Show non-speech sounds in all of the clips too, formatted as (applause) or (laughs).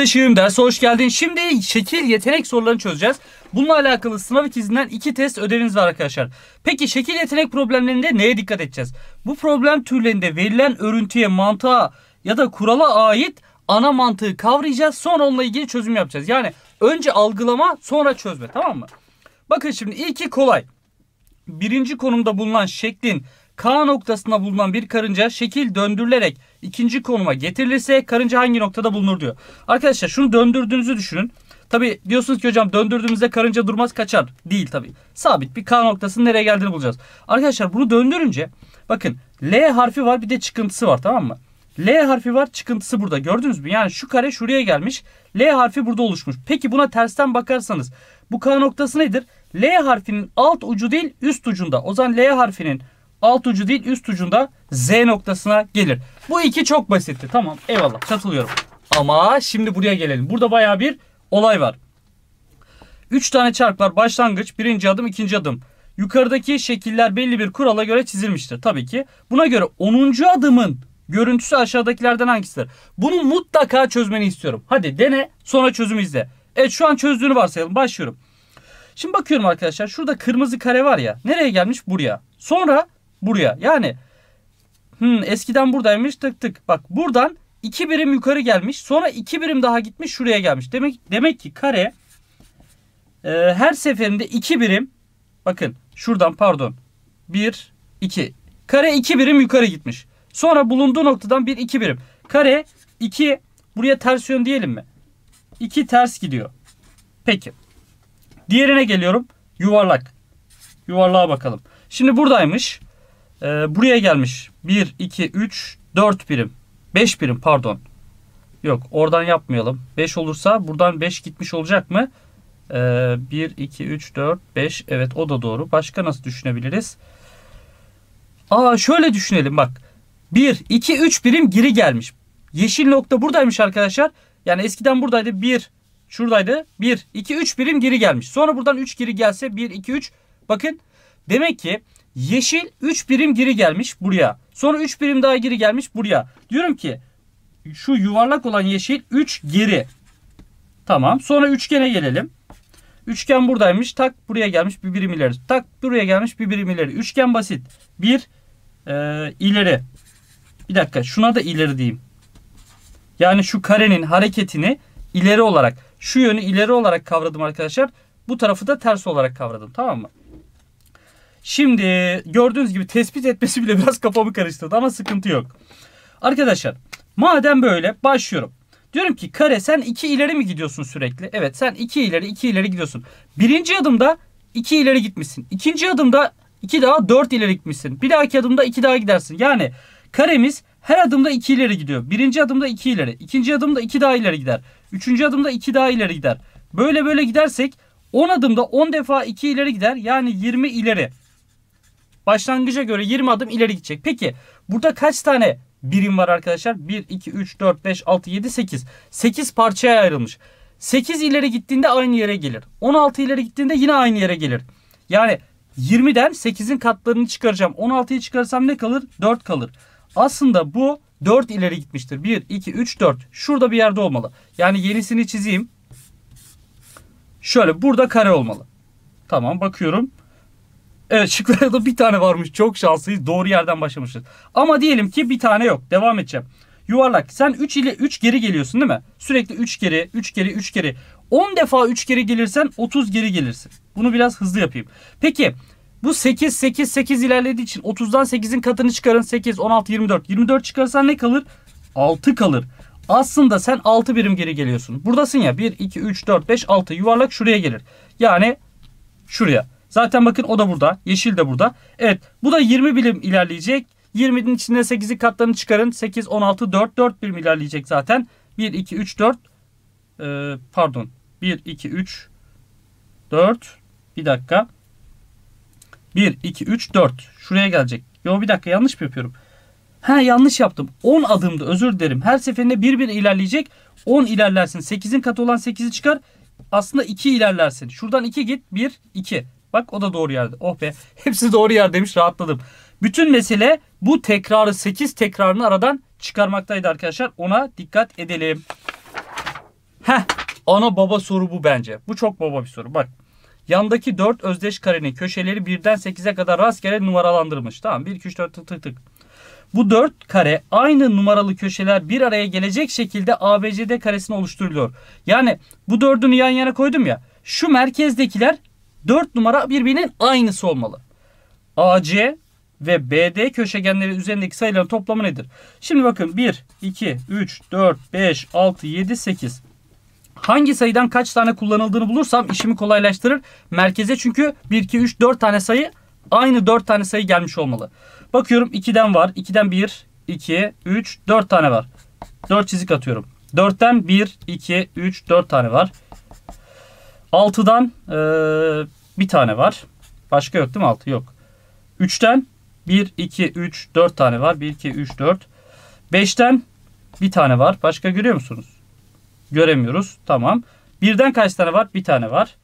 Arkadaşım derse hoş geldin. Şimdi şekil yetenek sorularını çözeceğiz. Bununla alakalı sınav ikizinden iki test ödeviniz var arkadaşlar. Peki şekil yetenek problemlerinde neye dikkat edeceğiz? Bu problem türlerinde verilen örüntüye, mantığa ya da kurala ait ana mantığı kavrayacağız. Sonra onunla ilgili çözüm yapacağız. Yani önce algılama sonra çözme tamam mı? Bakın şimdi ilki kolay. Birinci konumda bulunan şeklin K noktasına bulunan bir karınca şekil döndürülerek ikinci konuma getirilirse karınca hangi noktada bulunur diyor. Arkadaşlar şunu döndürdüğünüzü düşünün. Tabi diyorsunuz ki hocam döndürdüğümüzde karınca durmaz kaçar. Değil tabi. Sabit bir K noktasının nereye geldiğini bulacağız. Arkadaşlar bunu döndürünce bakın L harfi var bir de çıkıntısı var tamam mı? L harfi var çıkıntısı burada gördünüz mü? Yani şu kare şuraya gelmiş. L harfi burada oluşmuş. Peki buna tersten bakarsanız bu K noktası nedir? L harfinin alt ucu değil üst ucunda. O zaman L harfinin alt ucu değil üst ucunda Z noktasına gelir. Bu iki çok basitti. Tamam eyvallah katılıyorum. Ama şimdi buraya gelelim. Burada baya bir olay var. 3 tane çark var. Başlangıç, birinci adım, ikinci adım. Yukarıdaki şekiller belli bir kurala göre çizilmiştir tabii ki. Buna göre 10. adımın görüntüsü aşağıdakilerden hangisidir? Bunu mutlaka çözmeni istiyorum. Hadi dene sonra çözümü izle. Evet şu an çözdüğünü varsayalım. Başlıyorum. Şimdi bakıyorum arkadaşlar. Şurada kırmızı kare var ya. Nereye gelmiş? Buraya. Sonra buraya. Yani hmm, eskiden buradaymış tık tık. Bak buradan 2 birim yukarı gelmiş. Sonra 2 birim daha gitmiş şuraya gelmiş. Demek demek ki kare e, her seferinde 2 birim bakın şuradan pardon 1 2 kare 2 birim yukarı gitmiş. Sonra bulunduğu noktadan 1 2 birim. Kare 2 buraya ters yön diyelim mi? 2 ters gidiyor. Peki. Diğerine geliyorum. Yuvarlak. Yuvarlığa bakalım. Şimdi buradaymış. E, buraya gelmiş. 1, 2, 3, 4 birim. 5 birim pardon. Yok oradan yapmayalım. 5 olursa buradan 5 gitmiş olacak mı? E, 1, 2, 3, 4, 5. Evet o da doğru. Başka nasıl düşünebiliriz? Aa şöyle düşünelim bak. 1, 2, 3 birim geri gelmiş. Yeşil nokta buradaymış arkadaşlar. Yani eskiden buradaydı 1 şuradaydı 1 2 3 birim geri gelmiş. Sonra buradan 3 geri gelse 1 2 3 bakın demek ki Yeşil 3 birim geri gelmiş buraya. Sonra 3 birim daha geri gelmiş buraya. Diyorum ki şu yuvarlak olan yeşil 3 geri. Tamam. Sonra üçgene gelelim. Üçgen buradaymış. Tak buraya gelmiş bir birim ileri. Tak buraya gelmiş bir birim ileri. Üçgen basit. Bir e, ileri. Bir dakika şuna da ileri diyeyim. Yani şu karenin hareketini ileri olarak şu yönü ileri olarak kavradım arkadaşlar. Bu tarafı da ters olarak kavradım. Tamam mı? Şimdi gördüğünüz gibi tespit etmesi bile (laughs) biraz kafamı karıştırdı ama sıkıntı yok. Arkadaşlar madem böyle başlıyorum. Diyorum ki kare sen 2 ileri mi gidiyorsun sürekli? Evet sen 2 ileri 2 ileri gidiyorsun. Birinci adımda 2 ileri gitmişsin. İkinci adımda 2 daha 4 ileri gitmişsin. Bir dahaki adımda 2 daha gidersin. Yani karemiz her adımda 2 ileri gidiyor. Birinci adımda 2 ileri. ikinci adımda 2 daha ileri gider. Üçüncü adımda 2 daha ileri gider. Böyle böyle gidersek 10 adımda 10 defa 2 ileri gider. Yani 20 ileri başlangıca göre 20 adım ileri gidecek. Peki burada kaç tane birim var arkadaşlar? 1, 2, 3, 4, 5, 6, 7, 8. 8 parçaya ayrılmış. 8 ileri gittiğinde aynı yere gelir. 16 ileri gittiğinde yine aynı yere gelir. Yani 20'den 8'in katlarını çıkaracağım. 16'yı çıkarsam ne kalır? 4 kalır. Aslında bu 4 ileri gitmiştir. 1, 2, 3, 4. Şurada bir yerde olmalı. Yani yenisini çizeyim. Şöyle burada kare olmalı. Tamam bakıyorum. Evet şıklarda bir tane varmış. Çok şanslıyız. Doğru yerden başlamışız. Ama diyelim ki bir tane yok. Devam edeceğim. Yuvarlak. Sen 3 ile 3 geri geliyorsun değil mi? Sürekli 3 geri, 3 geri, 3 geri. 10 defa 3 geri gelirsen 30 geri gelirsin. Bunu biraz hızlı yapayım. Peki bu 8, 8, 8 ilerlediği için 30'dan 8'in katını çıkarın. 8, 16, 24. 24 çıkarsan ne kalır? 6 kalır. Aslında sen 6 birim geri geliyorsun. Buradasın ya 1, 2, 3, 4, 5, 6 yuvarlak şuraya gelir. Yani şuraya. Zaten bakın o da burada. Yeşil de burada. Evet bu da 20 birim ilerleyecek. 20'nin içinde 8'i katlarını çıkarın. 8, 16, 4, 4 birim ilerleyecek zaten. 1, 2, 3, 4. Ee, pardon. 1, 2, 3, 4. Bir dakika. 1, 2, 3, 4. Şuraya gelecek. Yo bir dakika yanlış mı yapıyorum? Ha yanlış yaptım. 10 adımdı. özür dilerim. Her seferinde bir bir ilerleyecek. 10 ilerlersin. 8'in katı olan 8'i çıkar. Aslında 2 ilerlersin. Şuradan 2 git. 1, 2. Bak o da doğru yerde. Oh be (laughs) hepsi doğru yer demiş rahatladım. Bütün mesele bu tekrarı 8 tekrarını aradan çıkarmaktaydı arkadaşlar. Ona dikkat edelim. Heh ana baba soru bu bence. Bu çok baba bir soru. Bak yandaki 4 özdeş karenin köşeleri 1'den 8'e kadar rastgele numaralandırılmış. Tamam 1, 2, 3, 4 tık tık tık. Bu 4 kare aynı numaralı köşeler bir araya gelecek şekilde ABCD karesini oluşturuyor. Yani bu dördünü yan yana koydum ya. Şu merkezdekiler 4 numara birbirinin aynısı olmalı. AC ve BD köşegenleri üzerindeki sayıların toplamı nedir? Şimdi bakın 1, 2, 3, 4, 5, 6, 7, 8. Hangi sayıdan kaç tane kullanıldığını bulursam işimi kolaylaştırır. Merkeze çünkü 1, 2, 3, 4 tane sayı aynı 4 tane sayı gelmiş olmalı. Bakıyorum 2'den var. 2'den 1, 2, 3, 4 tane var. 4 çizik atıyorum. 4'ten 1, 2, 3, 4 tane var. 6'dan e, bir tane var. Başka yok değil mi 6? Yok. 3'ten 1, 2, 3, 4 tane var. 1, 2, 3, 4. 5'ten bir tane var. Başka görüyor musunuz? Göremiyoruz. Tamam. 1'den kaç tane var? Bir tane var.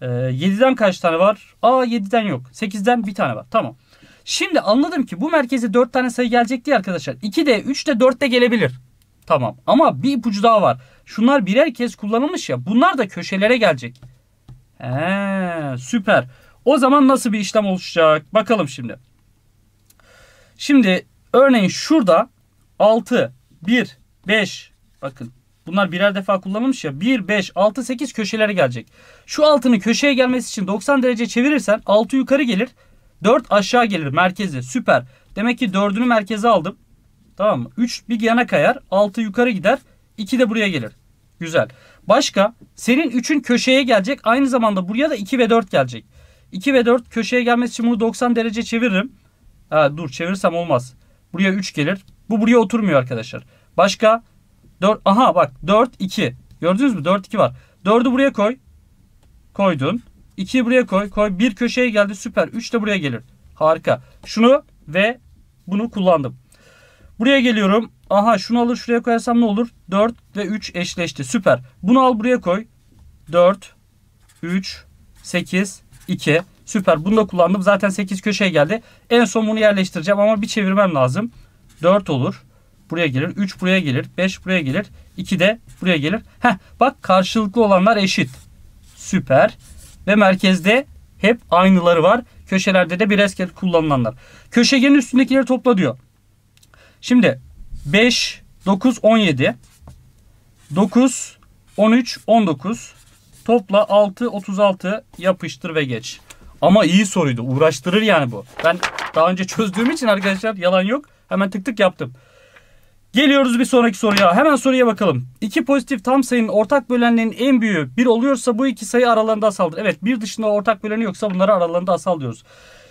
E, 7'den kaç tane var? Aa 7'den yok. 8'den bir tane var. Tamam. Şimdi anladım ki bu merkeze 4 tane sayı gelecek diye arkadaşlar. 2 de 3 de 4 de gelebilir. Tamam. Ama bir ipucu daha var. Şunlar birer kez kullanılmış ya. Bunlar da köşelere gelecek. He, süper. O zaman nasıl bir işlem oluşacak? Bakalım şimdi. Şimdi örneğin şurada 6, 1, 5 bakın bunlar birer defa kullanılmış ya 1, 5, 6, 8 köşelere gelecek. Şu altının köşeye gelmesi için 90 derece çevirirsen 6 yukarı gelir 4 aşağı gelir merkeze süper. Demek ki 4'ünü merkeze aldım. Tamam mı? 3 bir yana kayar 6 yukarı gider 2 de buraya gelir. Güzel. Başka senin 3'ün köşeye gelecek. Aynı zamanda buraya da 2 ve 4 gelecek. 2 ve 4 köşeye gelmesi için bunu 90 derece çeviririm. Ha, dur çevirsem olmaz. Buraya 3 gelir. Bu buraya oturmuyor arkadaşlar. Başka 4 aha bak 4 2. Gördünüz mü? 4 2 var. 4'ü buraya koy. Koydun. 2'yi buraya koy. Koy. Bir köşeye geldi. Süper. 3 de buraya gelir. Harika. Şunu ve bunu kullandım. Buraya geliyorum. Aha şunu alır şuraya koyarsam ne olur? 4 ve 3 eşleşti. Süper. Bunu al buraya koy. 4, 3, 8, 2. Süper. Bunu da kullandım. Zaten 8 köşeye geldi. En son bunu yerleştireceğim ama bir çevirmem lazım. 4 olur. Buraya gelir. 3 buraya gelir. 5 buraya gelir. 2 de buraya gelir. Heh bak karşılıklı olanlar eşit. Süper. Ve merkezde hep aynıları var. Köşelerde de bir esket kullanılanlar. Köşegenin üstündekileri topla diyor. Şimdi 5, 9, 17. 9, 13, 19. Topla 6, 36 yapıştır ve geç. Ama iyi soruydu. Uğraştırır yani bu. Ben daha önce çözdüğüm için arkadaşlar yalan yok. Hemen tık tık yaptım. Geliyoruz bir sonraki soruya. Hemen soruya bakalım. İki pozitif tam sayının ortak bölenlerinin en büyüğü bir oluyorsa bu iki sayı aralarında asaldır. Evet bir dışında ortak böleni yoksa bunları aralarında asal diyoruz.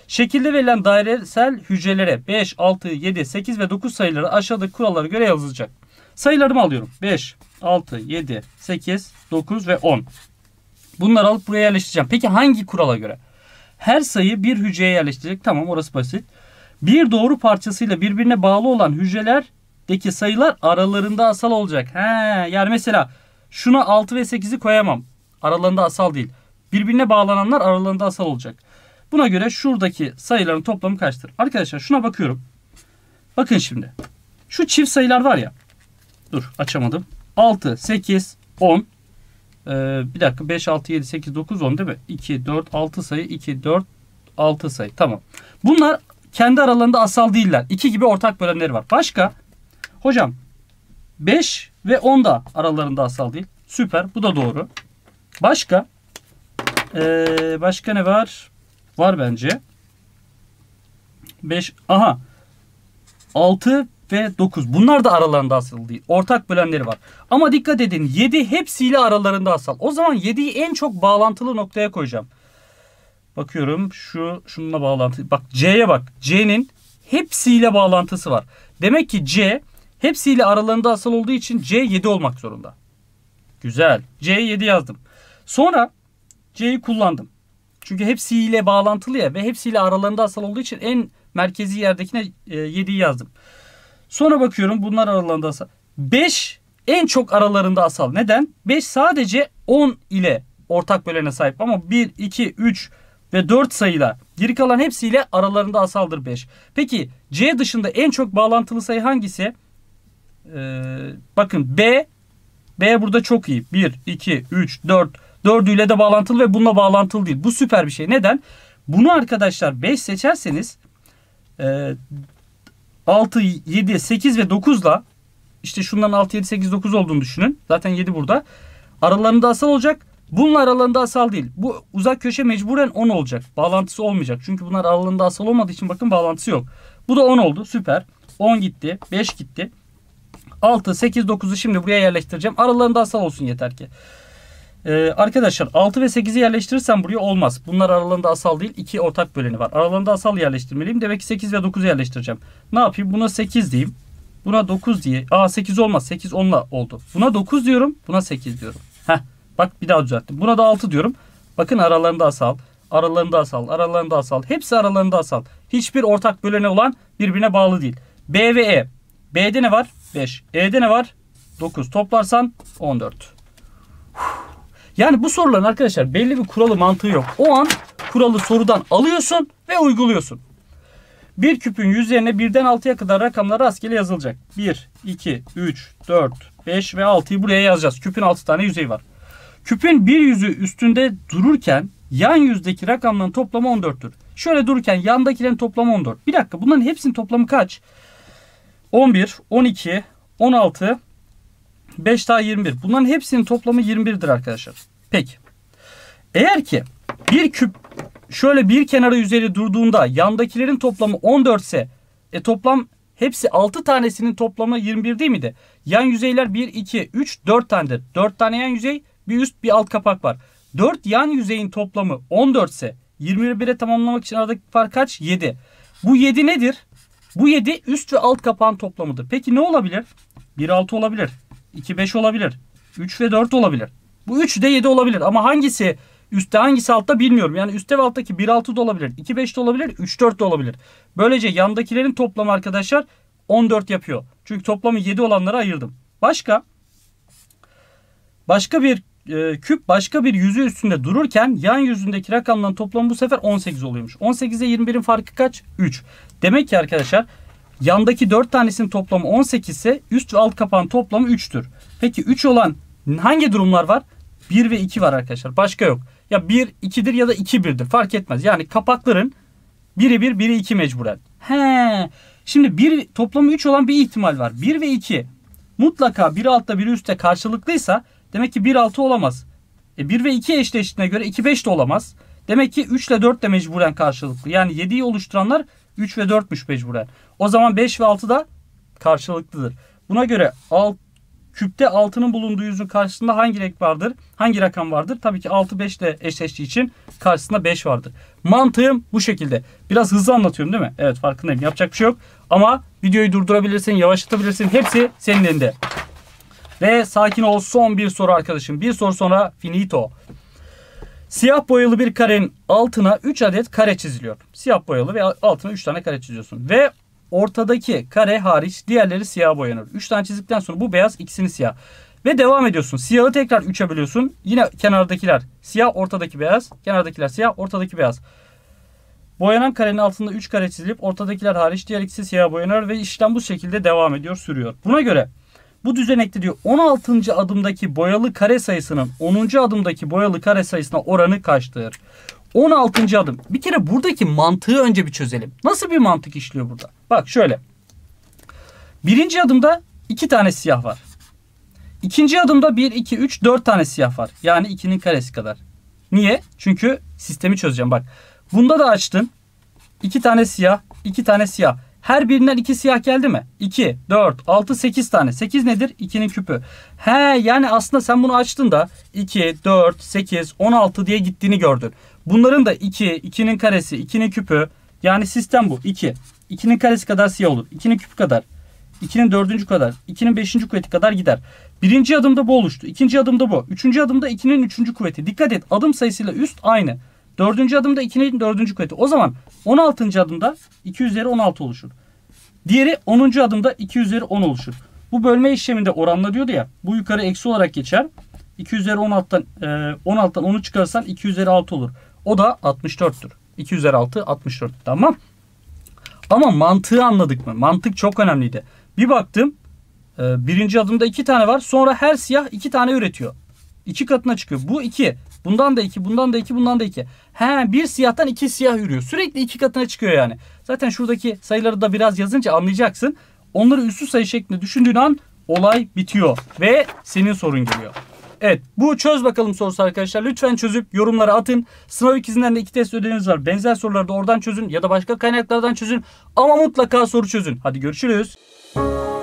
Şekilde verilen dairesel hücrelere 5, 6, 7, 8 ve 9 sayıları aşağıdaki kurallara göre yazılacak. Sayılarımı alıyorum. 5, 6, 7, 8, 9 ve 10. Bunları alıp buraya yerleştireceğim. Peki hangi kurala göre? Her sayı bir hücreye yerleştirecek. Tamam orası basit. Bir doğru parçasıyla birbirine bağlı olan hücrelerdeki sayılar aralarında asal olacak. He, yani mesela şuna 6 ve 8'i koyamam. Aralarında asal değil. Birbirine bağlananlar aralarında asal olacak. Buna göre şuradaki sayıların toplamı kaçtır? Arkadaşlar şuna bakıyorum. Bakın şimdi. Şu çift sayılar var ya. Dur açamadım. 6, 8, 10. Ee, bir dakika 5, 6, 7, 8, 9, 10 değil mi? 2, 4, 6 sayı. 2, 4, 6 sayı. Tamam. Bunlar kendi aralarında asal değiller. 2 gibi ortak bölenleri var. Başka? Hocam 5 ve 10 da aralarında asal değil. Süper. Bu da doğru. Başka? Ee, başka ne var? Var bence. 5 aha 6 ve 9. Bunlar da aralarında asıl değil. Ortak bölenleri var. Ama dikkat edin 7 hepsiyle aralarında asal. O zaman 7'yi en çok bağlantılı noktaya koyacağım. Bakıyorum şu şununla bağlantı. Bak C'ye bak. C'nin hepsiyle bağlantısı var. Demek ki C hepsiyle aralarında asal olduğu için C 7 olmak zorunda. Güzel. C'ye 7 yazdım. Sonra C'yi kullandım. Çünkü hepsiyle bağlantılı ya ve hepsiyle aralarında asal olduğu için en merkezi yerdekine 7'yi e, yazdım. Sonra bakıyorum bunlar aralarında asal. 5 en çok aralarında asal. Neden? 5 sadece 10 ile ortak bölene sahip ama 1, 2, 3 ve 4 sayılar. Geri kalan hepsiyle aralarında asaldır 5. Peki C dışında en çok bağlantılı sayı hangisi? Ee, bakın B. B burada çok iyi. 1, 2, 3, 4, Dördüyle de bağlantılı ve bununla bağlantılı değil. Bu süper bir şey. Neden? Bunu arkadaşlar 5 seçerseniz e, 6, 7, 8 ve 9 ile işte şundan 6, 7, 8, 9 olduğunu düşünün. Zaten 7 burada. Aralarında asal olacak. Bunun aralarında asal değil. Bu uzak köşe mecburen 10 olacak. Bağlantısı olmayacak. Çünkü bunlar aralarında asal olmadığı için bakın bağlantısı yok. Bu da 10 oldu. Süper. 10 gitti. 5 gitti. 6, 8, 9'u şimdi buraya yerleştireceğim. Aralarında asal olsun yeter ki. Ee, arkadaşlar 6 ve 8'i yerleştirirsem buraya olmaz. Bunlar aralarında asal değil. 2 ortak böleni var. Aralarında asal yerleştirmeliyim. Demek ki 8 ve 9'u yerleştireceğim. Ne yapayım? Buna 8 diyeyim. Buna 9 diye. Aa 8 olmaz. 8 10'la oldu. Buna 9 diyorum. Buna 8 diyorum. Heh. Bak bir daha düzelttim. Buna da 6 diyorum. Bakın aralarında asal. Aralarında asal. Aralarında asal. Hepsi aralarında asal. Hiçbir ortak böleni olan birbirine bağlı değil. B ve E. B'de ne var? 5. E'de ne var? 9. Toplarsan 14. Yani bu soruların arkadaşlar belli bir kuralı mantığı yok. O an kuralı sorudan alıyorsun ve uyguluyorsun. Bir küpün yüzlerine birden altıya kadar rakamlar rastgele yazılacak. 1, 2, 3, 4, 5 ve 6'yı buraya yazacağız. Küpün 6 tane yüzeyi var. Küpün bir yüzü üstünde dururken yan yüzdeki rakamların toplamı 14'tür. Şöyle dururken yandakilerin toplamı 14. Bir dakika bunların hepsinin toplamı kaç? 11, 12, 16, 5 daha 21. Bunların hepsinin toplamı 21'dir arkadaşlar. Peki. Eğer ki bir küp şöyle bir kenara üzeri durduğunda yandakilerin toplamı 14 ise e, toplam hepsi 6 tanesinin toplamı 21 değil miydi? Yan yüzeyler 1, 2, 3, 4 tanedir. 4 tane yan yüzey bir üst bir alt kapak var. 4 yan yüzeyin toplamı 14 ise 21'e tamamlamak için aradaki fark kaç? 7. Bu 7 nedir? Bu 7 üst ve alt kapağın toplamıdır. Peki ne olabilir? 1, 6 olabilir. 2 5 olabilir. 3 ve 4 olabilir. Bu 3 de 7 olabilir ama hangisi üstte hangisi altta bilmiyorum. Yani üstte ve alttaki 1 6 da olabilir. 2 5 de olabilir. 3 4 de olabilir. Böylece yandakilerin toplamı arkadaşlar 14 yapıyor. Çünkü toplamı 7 olanlara ayırdım. Başka başka bir e, küp başka bir yüzü üstünde dururken yan yüzündeki rakamların toplamı bu sefer 18 oluyormuş. 18'e 21'in farkı kaç? 3. Demek ki arkadaşlar Yandaki 4 tanesinin toplamı 18 ise üst ve alt kapağın toplamı 3'tür. Peki 3 olan hangi durumlar var? 1 ve 2 var arkadaşlar. Başka yok. Ya 1 2'dir ya da 2 1'dir. Fark etmez. Yani kapakların biri 1 biri 2 mecburen. He. Şimdi 1 toplamı 3 olan bir ihtimal var. 1 ve 2 mutlaka biri altta biri üstte karşılıklıysa demek ki 1 6 olamaz. E 1 ve 2 eşleştiğine göre 2 5 de olamaz. Demek ki 3 ile 4 de mecburen karşılıklı. Yani 7'yi oluşturanlar 3 ve 4'müş mecburen. O zaman 5 ve 6 da karşılıklıdır. Buna göre alt, küpte 6'nın bulunduğu yüzün karşısında hangi renk vardır? Hangi rakam vardır? Tabii ki 6 5 ile eşleştiği için karşısında 5 vardır. Mantığım bu şekilde. Biraz hızlı anlatıyorum değil mi? Evet farkındayım. Yapacak bir şey yok. Ama videoyu durdurabilirsin, yavaşlatabilirsin. Hepsi senin elinde. Ve sakin ol. Son bir soru arkadaşım. Bir soru sonra finito. Siyah boyalı bir karenin altına 3 adet kare çiziliyor. Siyah boyalı ve altına 3 tane kare çiziyorsun. Ve ortadaki kare hariç diğerleri siyah boyanır. 3 tane çizdikten sonra bu beyaz ikisini siyah. Ve devam ediyorsun. Siyahı tekrar 3'e bölüyorsun. Yine kenardakiler siyah, ortadaki beyaz. Kenardakiler siyah, ortadaki beyaz. Boyanan karenin altında 3 kare çizilip ortadakiler hariç diğer ikisi siyah boyanır ve işlem bu şekilde devam ediyor, sürüyor. Buna göre bu düzenekte diyor 16. adımdaki boyalı kare sayısının 10. adımdaki boyalı kare sayısına oranı kaçtır? 16. adım. Bir kere buradaki mantığı önce bir çözelim. Nasıl bir mantık işliyor burada? Bak şöyle. Birinci adımda iki tane siyah var. İkinci adımda 1, 2, 3, 4 tane siyah var. Yani 2'nin karesi kadar. Niye? Çünkü sistemi çözeceğim. Bak bunda da açtım. 2 tane siyah, 2 tane siyah. Her birinden 2 siyah geldi mi? 2, 4, 6, 8 tane. 8 nedir? 2'nin küpü. He yani aslında sen bunu açtın da 2, 4, 8, 16 diye gittiğini gördün. Bunların da 2, 2'nin karesi, 2'nin küpü. Yani sistem bu. 2. 2'nin karesi kadar siyah olur. 2'nin küpü kadar. 2'nin dördüncü kadar, 2'nin beşinci kuvveti kadar gider. Birinci adımda bu oluştu. ikinci adımda bu. Üçüncü adımda 2'nin üçüncü kuvveti. Dikkat et adım sayısıyla üst aynı. Dördüncü adımda 2'nin dördüncü kuvveti. O zaman 16. adımda 2 üzeri 16 oluşur. Diğeri 10. adımda 2 üzeri 10 oluşur. Bu bölme işleminde oranla diyordu ya. Bu yukarı eksi olarak geçer. 2 üzeri 16'dan, e, 16'dan 10'u çıkarsan 2 üzeri 6 olur. O da 64'tür. 2 üzeri 6 64 tamam. Ama mantığı anladık mı? Mantık çok önemliydi. Bir baktım e, birinci adımda iki tane var. Sonra her siyah iki tane üretiyor. İki katına çıkıyor. Bu iki. Bundan da iki, bundan da iki, bundan da iki. He bir siyahtan iki siyah yürüyor. Sürekli iki katına çıkıyor yani. Zaten şuradaki sayıları da biraz yazınca anlayacaksın. Onları üstü sayı şeklinde düşündüğün an olay bitiyor. Ve senin sorun geliyor. Evet bu çöz bakalım sorusu arkadaşlar. Lütfen çözüp yorumlara atın. Sınav ikizinden de iki test ödeviniz var. Benzer soruları da oradan çözün ya da başka kaynaklardan çözün. Ama mutlaka soru çözün. Hadi görüşürüz. Müzik